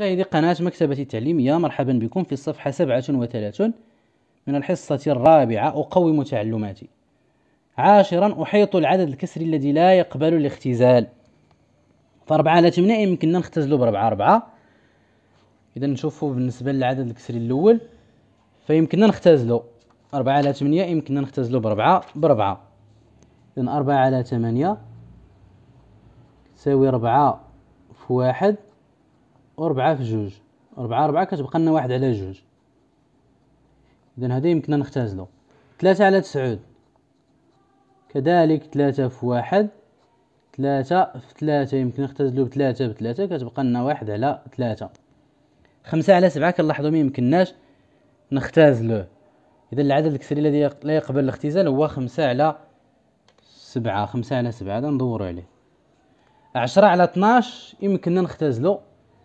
مشاهدي قناة مكتبة التعليمية مرحبا بكم في الصفحة 37 من الحصة الرابعة أقوم تعلماتي عاشرا أحيط العدد الكسري الذي لا يقبل الاختزال فأربعة لا تمنع يمكننا نختزله بربعة أربعة إذا نشوفو بالنسبة للعدد الكسري الأول فيمكننا نختزله أربعة على ثمانية يمكننا نختزله بربعة بربعة إذا أربعة على ثمانية تساوي ربعة في واحد وربعة في جوج ربعة ربعة كتبقى لنا واحد على جوج إذا هذا يمكننا نختازلو ثلاثة على تسعود كذلك ثلاثة في واحد ثلاثة في ثلاثة يمكن نختزلو بثلاثة بثلاثة كتبقى لنا واحد على ثلاثة خمسة على سبعة كنلاحظو ميمكناش نختازلوه إذا العدد الكسري الذي لا يقبل الاختزال هو خمسة على سبعة خمسة على سبعة هذا ندورو عليه عشرة على اثناش يمكننا نختزلو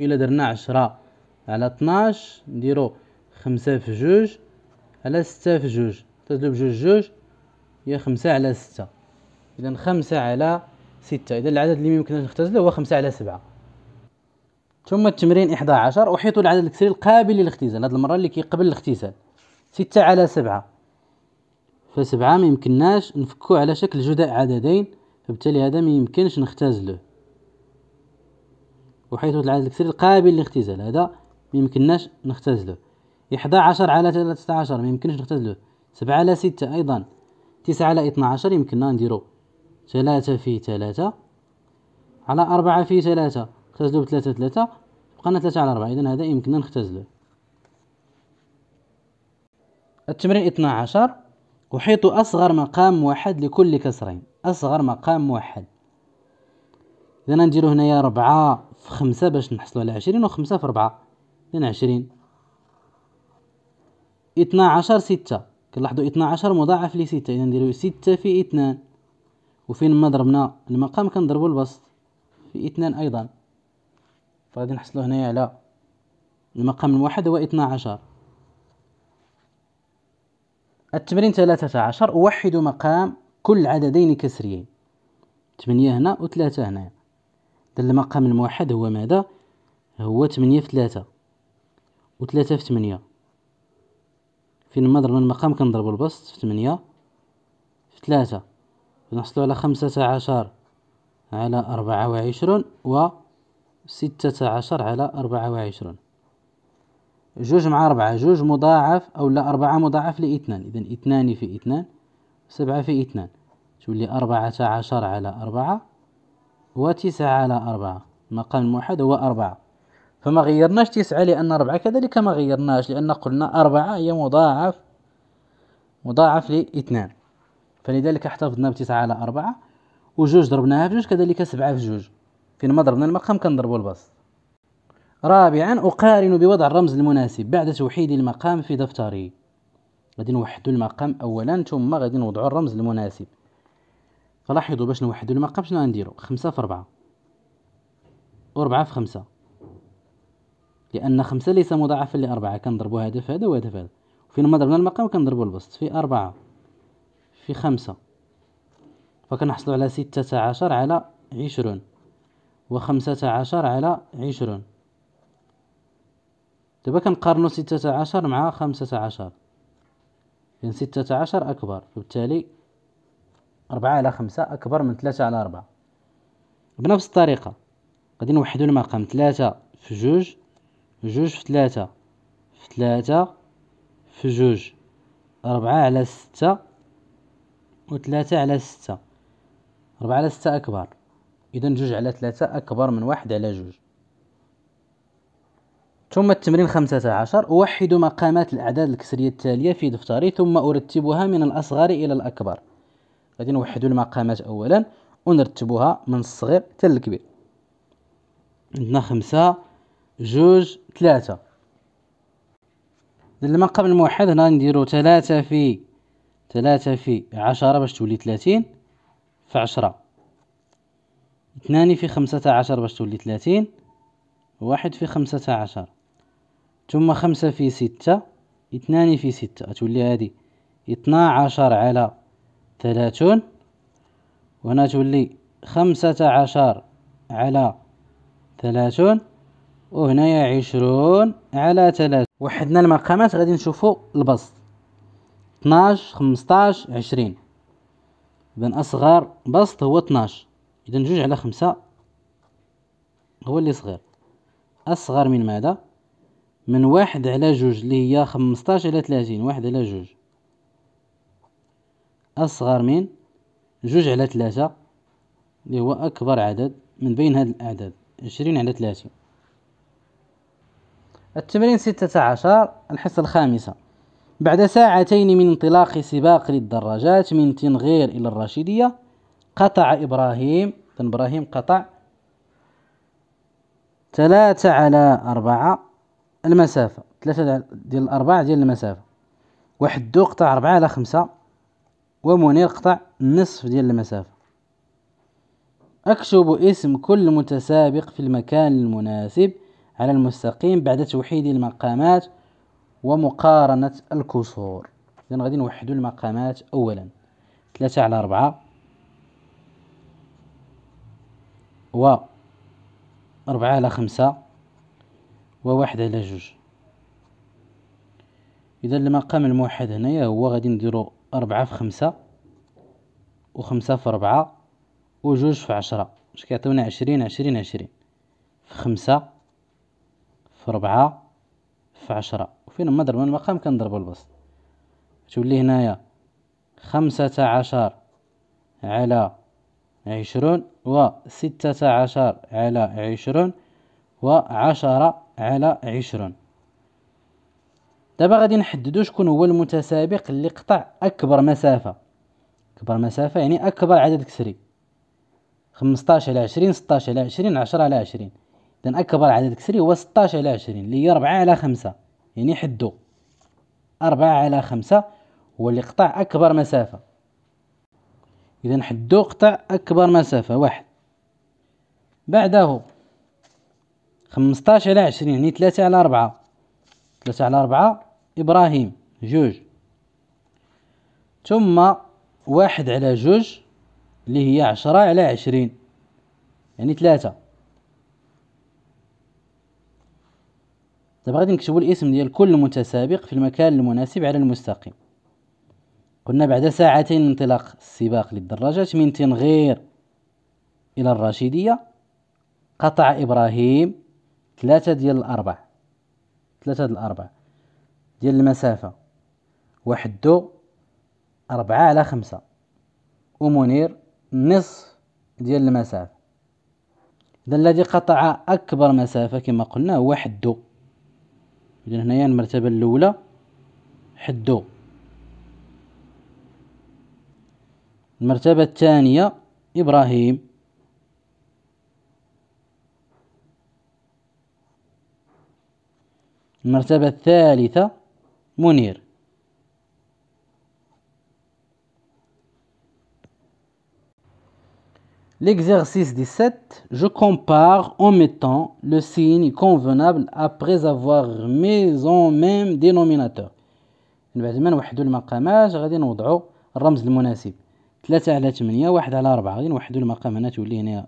الى درنا عشرة على طناش نديرو خمسة في جوج على ستة في جوج تدلو بجوج جوج هي خمسة على ستة اذا خمسة على ستة اذا العدد اللي ميمكن نختزله هو خمسة على سبعة ثم التمرين إحدى عشر أحيط العدد الكسري القابل للاختزال هاد المرة اللي كيقبل الاختزال ستة على سبعة فسبعة ميمكناش نفكو على شكل جداء عددين فبالتالي هذا ميمكنش نختزله وحيث العدد الكثير القابل للاختزال هذا ما يمكنناش نختزله 11 على 13 ما يمكنش نختزله 7 على 6 ايضا 9 على 12 يمكننا نديرو 3 في 3 على 4 في 3 اختزلو ب 3 3 بقانا 3 على 4 اذا هذا يمكننا نختزله التمرين 12 أحيط أصغر مقام واحد لكل كسرين أصغر مقام واحد إذا نديرو هنايا 4 في خمسة باش نحصلو على عشرين وخمسة في ربعة اثنين عشرين اثنا عشر ستة كنلاحظو اثنا عشر مضاعف لستة إذا نديرو ستة في اثنان وفين ما ضربنا المقام كنضربو البسط في اثنان أيضا فغادي نحصلو هنايا على المقام الواحد هو اثنا عشر التمرين ثلاثة عشر أوحد مقام كل عددين كسريين ثمانية هنا وثلاثة هنايا المقام الموحد هو ماذا هو 8 في 3 و 3 في 8 فين ما ضربنا المقام كنضربو البسط في 8 في 3 نحصلو على 15 على 24 و 16 على 24 جوج مع ربعة جوج مضاعف أو لا أربعة مضاعف لإثنان إذن إثنان في إثنان سبعة في إثنان تولي أربعة عشر على أربعة هو تسعة على أربعة المقام الموحد هو أربعة فما غيرناش تسعة لأن أربعة كذلك ما غيرناش لأن قلنا أربعة هي مضاعف مضاعف لاثنان فلذلك احتفظنا بتسعة على أربعة وجوج ضربناها في جوج كذلك سبعة في جوج فينما ضربنا المقام كنضربو البسط رابعا أقارن بوضع الرمز المناسب بعد توحيد المقام في دفتري غادي نوحدو المقام أولا ثم غادي نوضعو الرمز المناسب فلاحظوا باش نوحدو المقام شنو غنديرو خمسة في ربعة وربعة في خمسة لأن خمسة ليس مضاعفا لأربعة كنضربو هدف في هذا وهذا في هذا فين ما ضربنا المقام كنضربو البسط في أربعة في خمسة فكنحصلو على ستة عشر على عشرون وخمسة عشر على عشرون دابا كنقارنو ستة عشر مع خمسة عشر لأن ستة عشر أكبر فبالتالي أربعة على خمسة أكبر من ثلاثة على أربعة بنفس الطريقة غادي نوحدو المقام ثلاثة في جوج جوج في ثلاثة في ثلاثة في جوج أربعة على ستة وثلاثة على ستة أربعة على ستة أكبر إذا جوج على ثلاثة أكبر من واحد على جوج ثم التمرين خمسة عشر أوحد مقامات الأعداد الكسرية التالية في دفتري ثم أرتبها من الأصغر إلى الأكبر غادي نوحدوا المقامات اولا ونرتبوها من الصغير حتى للكبير عندنا خمسة جوج ثلاثة المقام الموحد هنا نديرو ثلاثة في ثلاثة في عشرة باش تولي ثلاثين في عشرة اثنان في خمسة عشر باش تولي ثلاثين واحد في خمسة عشر ثم خمسة في ستة اثنان في ستة تولي هادي اثنا عشر على ثلاثون وهنا تولي خمسة عشر على ثلاثون وهنايا عشرون على ثلاثة وحدنا المقامات غادي نشوفو البسط اثناش خمسطاش عشرين إذا أصغر بسط هو اثناش إذا جوج على خمسة هو اللي صغير أصغر من ماذا؟ من واحد على جوج اللي هي خمسطاش على ثلاثين واحد على جوج أصغر من جوج على ثلاثة اللي هو أكبر عدد من بين هاد الأعداد عشرين على ثلاثين التمرين ستة عشر الحصة الخامسة بعد ساعتين من انطلاق سباق للدراجات من تنغير إلى الرشيدية قطع إبراهيم إبراهيم قطع ثلاثة على أربعة المسافة ثلاثة ديال الأربعة ديال المسافة وحدو قطع أربعة على خمسة ومنير قطع نصف ديال المسافة أكتب اسم كل متسابق في المكان المناسب على المستقيم بعد توحيد المقامات ومقارنة الكسور إذن غادي نوحدو المقامات أولا ثلاثة على أربعة و أربعة على خمسة وواحد على جوج إذا المقام الموحد هنايا هو غادي نديرو أربعة في خمسة وخمسة في أربعة وجوج في عشرة مش كيعطيونا عشرين عشرين عشرين في خمسة في أربعة في عشرة وفين ما ضربنا المقام كنضربو البسط تولي هنايا خمسة عشر على عشرون وستة عشر على عشرون وعشرة على عشرون دابا غادي نحددو شكون هو المتسابق اللي قطع اكبر مسافه اكبر مسافه يعني اكبر عدد كسري 15 على 20 16 على 20 10 على 20 اذا اكبر عدد كسري هو 16 على 20 اللي هي 4 على 5 يعني حدو 4 على 5 هو اللي قطع اكبر مسافه اذا حدو قطع اكبر مسافه واحد بعده 15 على 20 يعني 3 على 4 3 على 4 إبراهيم جوج ثم واحد على جوج اللي هي عشرة على عشرين يعني ثلاثة دابا غادي نكتبو الاسم ديال كل متسابق في المكان المناسب على المستقيم قلنا بعد ساعتين من انطلاق السباق للدراجات من تنغير إلى الرشيدية قطع إبراهيم ثلاثة ديال الأربع ثلاثة ديال الأربع ديال المسافة وحدو أربعة على خمسة ومنير نصف ديال المسافة إذا الذي قطع أكبر مسافة كما قلنا هو حدو إذا هنايا المرتبة الأولى حدو المرتبة الثانية إبراهيم المرتبة الثالثة منير L'exercice 17, je compare en mettant le signe convenable après avoir mis en même dénominateur. من بعد ما نوحدو المقامات غادي نوضعو الرمز المناسب ثلاثة على تمنية واحد على أربعة غادي نوحدو المقام هنا تولي هنا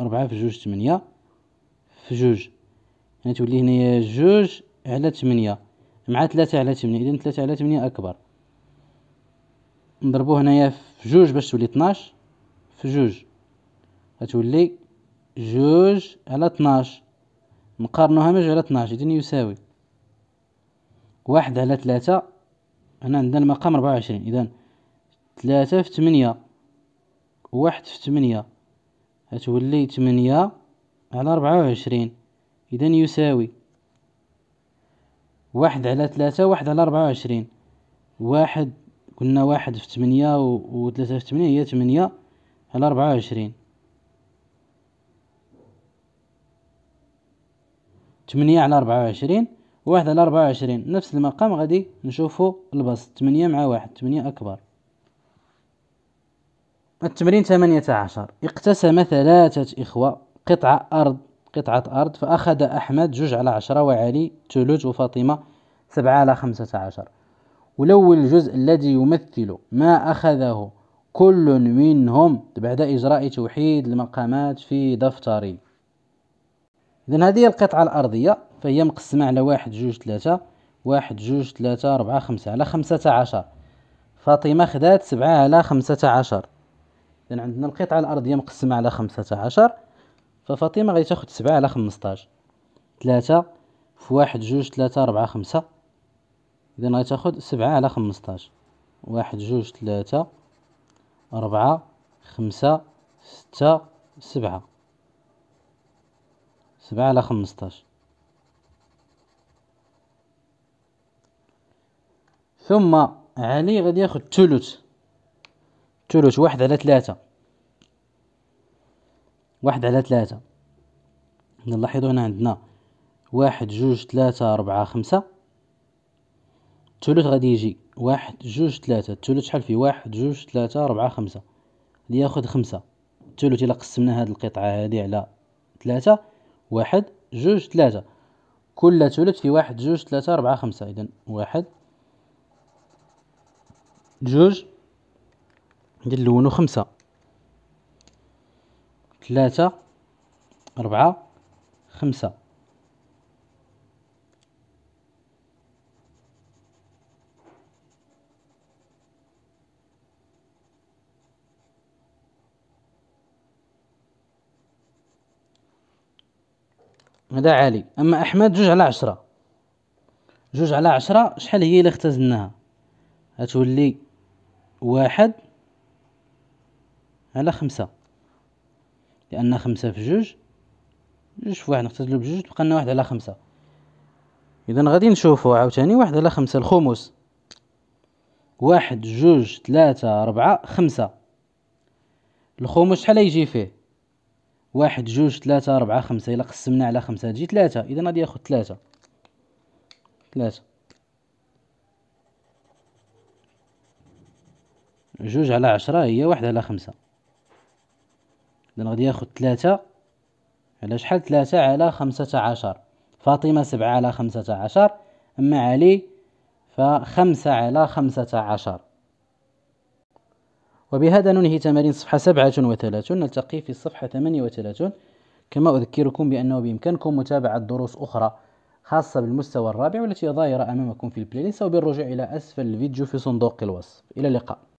أربعة في جوج تمنية في جوج هنا تولي هنايا جوج على تمنية مع ثلاثة على تمنية إذن ثلاثة على تمنية أكبر نضربو هنايا في جوج باش تولي اثناش في جوج غتولي جوج على اثناش نقارنوها مع جوج على اثناش إذن يساوي واحد على ثلاثة هنا عندنا المقام ربعة وعشرين إذن ثلاثة في ثمانية واحد في ثمانية هتولي تمنية على ربعة وعشرين إذن يساوي واحد على ثلاثة واحد على ربعة وعشرين واحد قلنا واحد في ثمانية وثلاثة في ثمانية هي ثمانية على ربعة وعشرين ثمانية على ربعة وعشرين واحد على ربعة وعشرين نفس المقام غادي نشوفو البسط ثمانية مع واحد ثمانية أكبر التمرين ثمانية عشر اقتسم ثلاثة إخوة قطعة أرض قطعة أرض فأخذ أحمد جوج على عشرة وعلي ثلث وفاطمة سبعة على خمسة عشر ولو الجزء الذي يمثل ما أخذه كل منهم بعد إجراء توحيد المقامات في دفتري إذا هذه القطعة الأرضية فهي مقسمة على واحد جوج ثلاثة واحد جوج ثلاثة أربعة خمسة على خمسة عشر فاطمة خدات سبعة على خمسة عشر إذا عندنا القطعة الأرضية مقسمة على خمسة عشر ففاطمة غادي تاخد سبعة على خمسطاش تلاتة في واحد جوج تلاتة ربعة خمسة إذا غادي تاخد سبعة على خمسطاش واحد جوج تلاتة ربعة خمسة ستة سبعة سبعة على خمسطاش ثم علي غادي ياخد ثلث ثلث واحد على ثلاثة واحد على ثلاثة نلاحظوا هنا عندنا واحد جوج ثلاثة أربعة خمسة الثلث غادي يجي واحد جوج ثلاثة الثلث شحال فيه واحد جوج ثلاثة أربعة خمسة لياخد خمسة الثلث إلا قسمنا هاد القطعة هادي على ثلاثة واحد جوج ثلاثة كل ثلث في واحد جوج ثلاثة أربعة خمسة إذن واحد جوج نلونو خمسة ثلاثة أربعة خمسة هذا عالي أما أحمد جوج على عشرة جوج على عشرة شحال هي اللي اختزلناها غتولي واحد على خمسة لأن خمسة في جوج جوج في واحد نختزلو بجوج تبقى لنا واحد على خمسة إذا غادي نشوفو عاوتاني واحد على خمسة الخمس واحد جوج ثلاثة ربعة خمسة الخمس شحال يجي فيه واحد جوج ثلاثة ربعة خمسة إلا قسمنا على خمسة تجي ثلاثة إذا غادي ياخد ثلاثة ثلاثة جوج على عشرة هي واحد على خمسة إذن غادي ياخد ثلاثة على شحال ثلاثة على خمسة عشر فاطمة سبعة على خمسة عشر أما علي فخمسة على خمسة عشر وبهذا ننهي تمارين صفحة سبعة وثلاثون نلتقي في الصفحة ثمانية وثلاثون كما أذكركم بأنه بإمكانكم متابعة دروس أخرى خاصة بالمستوى الرابع والتي ظاهرة أمامكم في البلاي ليست وبالرجوع إلى أسفل الفيديو في صندوق الوصف إلى اللقاء